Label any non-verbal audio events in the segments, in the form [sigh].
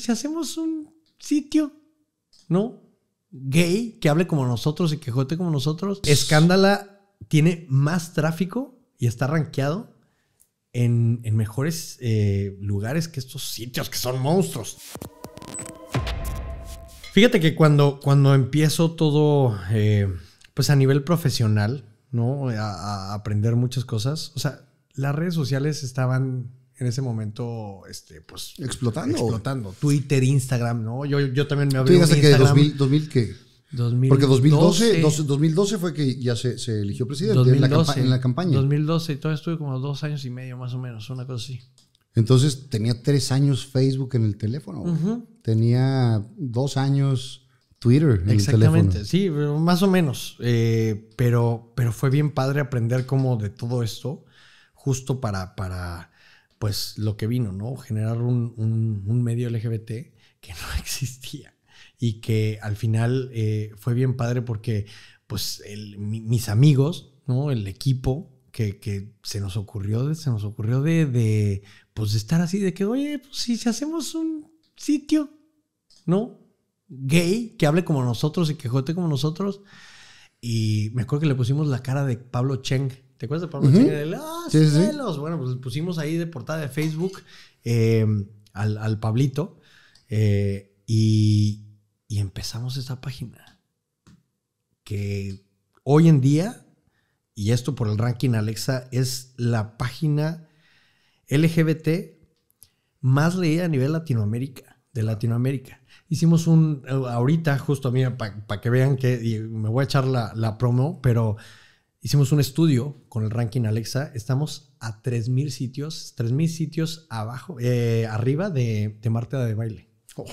si hacemos un sitio, ¿no? Gay, que hable como nosotros y que como nosotros. Escándala tiene más tráfico y está rankeado en, mejores eh, lugares que estos sitios que son monstruos. Fíjate que cuando, cuando empiezo todo, eh, pues a nivel profesional, ¿no? a aprender muchas cosas. O sea, las redes sociales estaban en ese momento, este, pues... Explotando. Explotando. Twitter, Instagram, ¿no? Yo, también me abrí ¿Tú dices que 2000, 2000 qué? Porque 2012, 2012 fue que ya se, eligió presidente en, la en, campaña. 2012 y todavía estuve como dos años y medio más o menos, una cosa así. Entonces tenía tres años Facebook en el teléfono. Tenía dos años Twitter en el teléfono. sí, más o menos. Eh, pero, pero fue bien padre aprender como de todo esto, justo para, para pues lo que vino, ¿no? Generar un, medio LGBT que no [laughs] existía y que al final eh, fue bien padre porque pues mis amigos, ¿no? El equipo que, se nos ocurrió, de, se nos ocurrió de, pues estar así, de que, oye, pues, si hacemos un sitio, ¿no? Gay, que hable como nosotros y que jote como nosotros. Y me acuerdo que le pusimos la cara de Pablo Cheng ¿Te acuerdas de Pablo los celos? Bueno, pues pusimos ahí de portada de Facebook eh, al, Pablito eh, y, empezamos esta página. Que hoy en día, y esto por el ranking Alexa, es la página LGBT más leída a nivel Latinoamérica, de Latinoamérica. Hicimos un, eh, ahorita justo, a mí, para que vean que, me voy a echar la, la promo, pero Hicimos un estudio con el ranking Alexa. Estamos a 3.000 sitios, 3.000 sitios abajo, eh, arriba de, de Marta de baile, [laughs]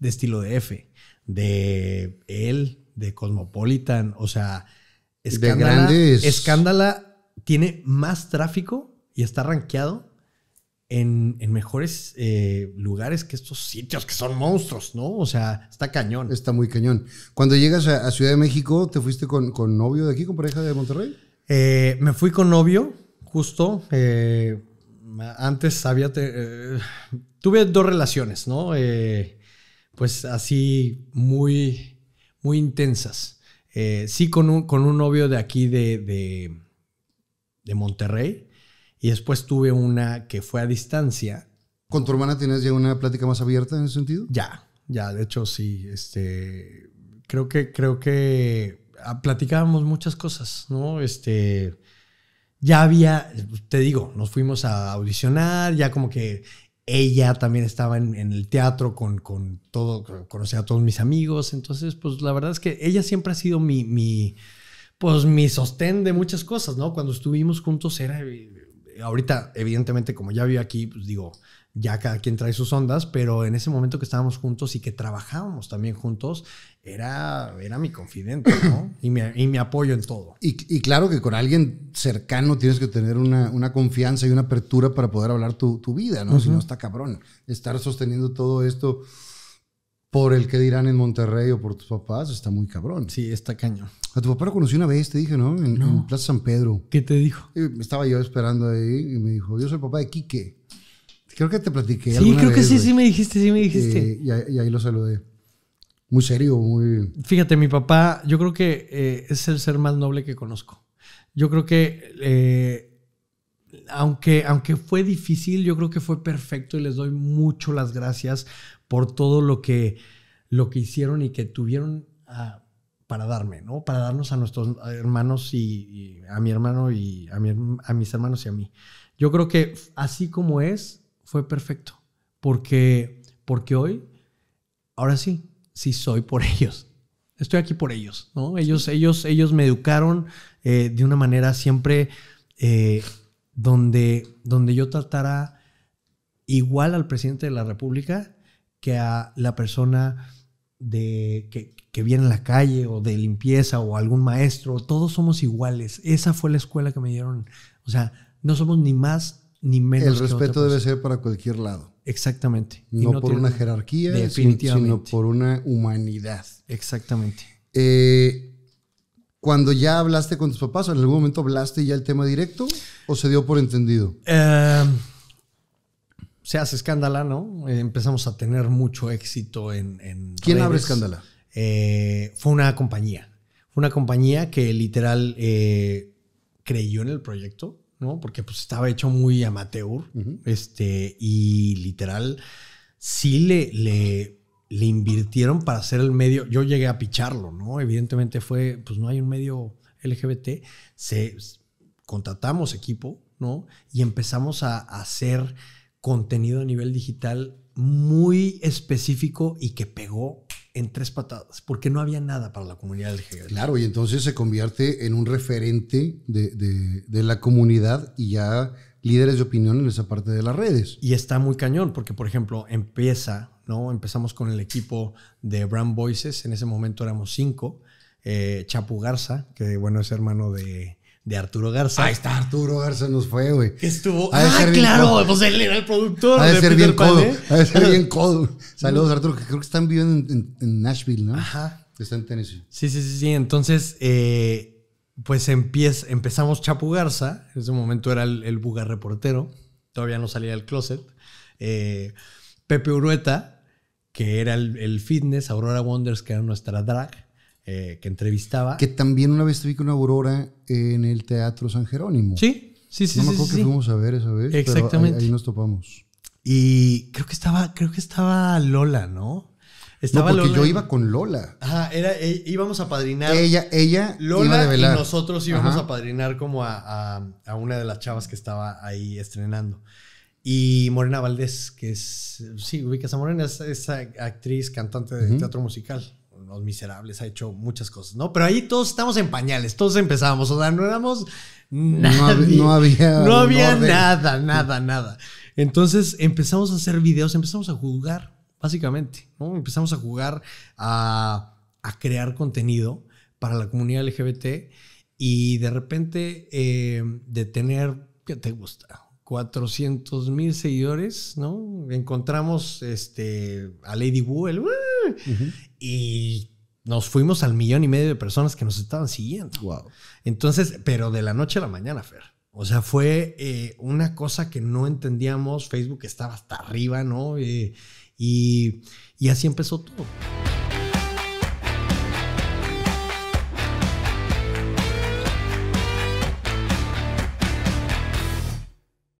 de estilo de F, de él, de Cosmopolitan. O sea, Escándala, Escándala tiene más tráfico y está rankeado en, mejores eh, lugares que estos sitios que son monstruos, ¿no? O sea, está cañón. Está muy cañón. Cuando llegas a, Ciudad de México, ¿te fuiste con, novio de aquí, con pareja de Monterrey? Eh, me fui con novio, justo. Eh, antes había... tuve dos relaciones, ¿no? pues así muy, muy intensas. sí con un, con un novio de aquí de, de Monterrey y después tuve una que fue a distancia. ¿Con tu hermana tienes ya una plática más abierta en ese sentido? Ya, ya, de hecho sí, este, creo que, creo que ah, platicábamos muchas cosas, ¿no? Este, ya había, te digo, nos fuimos a audicionar, ya como que ella también estaba en, el teatro con, con todo, conocía a todos mis amigos, entonces pues la verdad es que ella siempre ha sido mi, mi pues mi sostén de muchas cosas, ¿no? Cuando estuvimos juntos era ahorita, evidentemente, como ya vi aquí, pues digo, ya cada quien trae sus ondas, pero en ese momento que estábamos juntos y que trabajábamos también juntos, era, era mi confidente, ¿no? [coughs] Y mi, apoyo en todo. Y, claro que con alguien cercano tienes que tener una, confianza y una apertura para poder hablar tu, vida, ¿no? Si no está cabrón. Estar sosteniendo todo esto por el que dirán en Monterrey o por tus papás, está muy cabrón. Sí, está caño. A tu papá lo conocí una vez, te dije, ¿no? En, Plaza San Pedro. ¿Qué te dijo? estaba yo esperando ahí y me dijo, yo soy el papá de Quique. Creo que te platiqué. Sí, creo que sí, sí me dijiste, sí me eh, dijiste. y, ahí, lo saludé. Muy serio, muy... Fíjate, mi papá, yo creo que eh, es el ser más noble que conozco. Yo creo que... Eh, aunque, aunque fue difícil, yo creo que fue perfecto y les doy mucho las gracias por todo lo que, lo que hicieron y que tuvieron ah, para darme, ¿no? Para darnos a nuestros hermanos y, a mi hermano y a, mis hermanos y a mí. Yo creo que así como es, fue perfecto, porque, porque hoy, ahora sí, sí soy por [laughs] ellos. Estoy aquí por ellos, ¿no? Ellos, ellos, ellos me educaron eh, de una manera siempre eh, donde, donde yo tratara igual al presidente de la República que a la persona de, que, viene en la calle o de limpieza o algún maestro. Todos somos iguales. Esa fue la escuela que me dieron. O sea, no somos ni más ni menos. El respeto debe ser para cualquier lado. Exactamente. No, por una jerarquía, sino por una humanidad. Exactamente. Eh, cuando ya hablaste con tus papás, ¿en algún momento hablaste ya el tema directo o se dio por entendido? Eh se hace Escándala, ¿no? Eh, empezamos a tener mucho éxito en. ¿Quién abre Escándala? Eh, fue una compañía. Fue una compañía que literal eh, creyó en el proyecto, ¿no? Porque pues estaba hecho muy amateur. Este, y literal sí le, le, invirtieron para hacer el medio. Yo llegué a picharlo, ¿no? Evidentemente fue, pues no hay un medio LGBT. Se contratamos equipo, ¿no? Y empezamos a hacer contenido a nivel digital muy específico y que pegó en tres patadas, porque no había nada para la comunidad del género. Claro, y entonces se convierte en un referente de, la comunidad y ya líderes de opinión en esa parte de las redes. Y está muy cañón, porque por ejemplo, empieza, ¿no? Empezamos con el equipo de Brand Voices, en ese momento éramos cinco, eh, Chapu Garza, que bueno, es hermano de, de Arturo Garza. Ahí está, Arturo Garza nos fue, güey. estuvo. Ah, claro, pues él era el productor. a de, bien codo. ¿eh? Ha de bien [laughs] codo. Saludos, Arturo, que creo que están viviendo en, Nashville, ¿no? Ajá. Está en Tennessee. Sí, sí, sí, sí. Entonces, eh, pues empezamos Chapu Garza. En ese momento era el, bugar reportero. Todavía no salía del closet. Eh, Pepe Urueta, que era el, el fitness, Aurora Wonders, que era nuestra drag eh, que entrevistaba. Que también una vez estuve con aurora en el Teatro San Jerónimo. Sí, sí, sí. No me acuerdo que fuimos a ver esa vez. Exactamente. Pero ahí, nos topamos. Y creo que estaba, creo que estaba Lola, ¿no? Estaba no, porque yo iba con Lola. Ajá, era, eh, íbamos a padrinar. Ella, ella Lola y nosotros íbamos a padrinar como a, a, a, una de las chavas que estaba ahí estrenando. Y Morena Valdés, que es, sí, ubicas a Morena, es esa actriz, cantante de teatro musical. Los Miserables, ha hecho muchas cosas, ¿no? Pero ahí todos estamos en pañales, todos empezamos, o sea, no éramos no, había, no había nada, nada, nada. Entonces empezamos a hacer videos, empezamos a jugar, básicamente, ¿no? Empezamos a jugar a, crear contenido para la comunidad LGBT y de repente eh, de tener, ¿qué te gusta? 400 mil seguidores, ¿no? Encontramos este, a Lady Wu, el... Y nos fuimos al millón y medio de personas que nos estaban siguiendo. Entonces, pero de la noche a la mañana, Fer. O sea, fue eh, una cosa que no entendíamos. Facebook estaba hasta arriba, ¿no? Eh, y, y así empezó todo.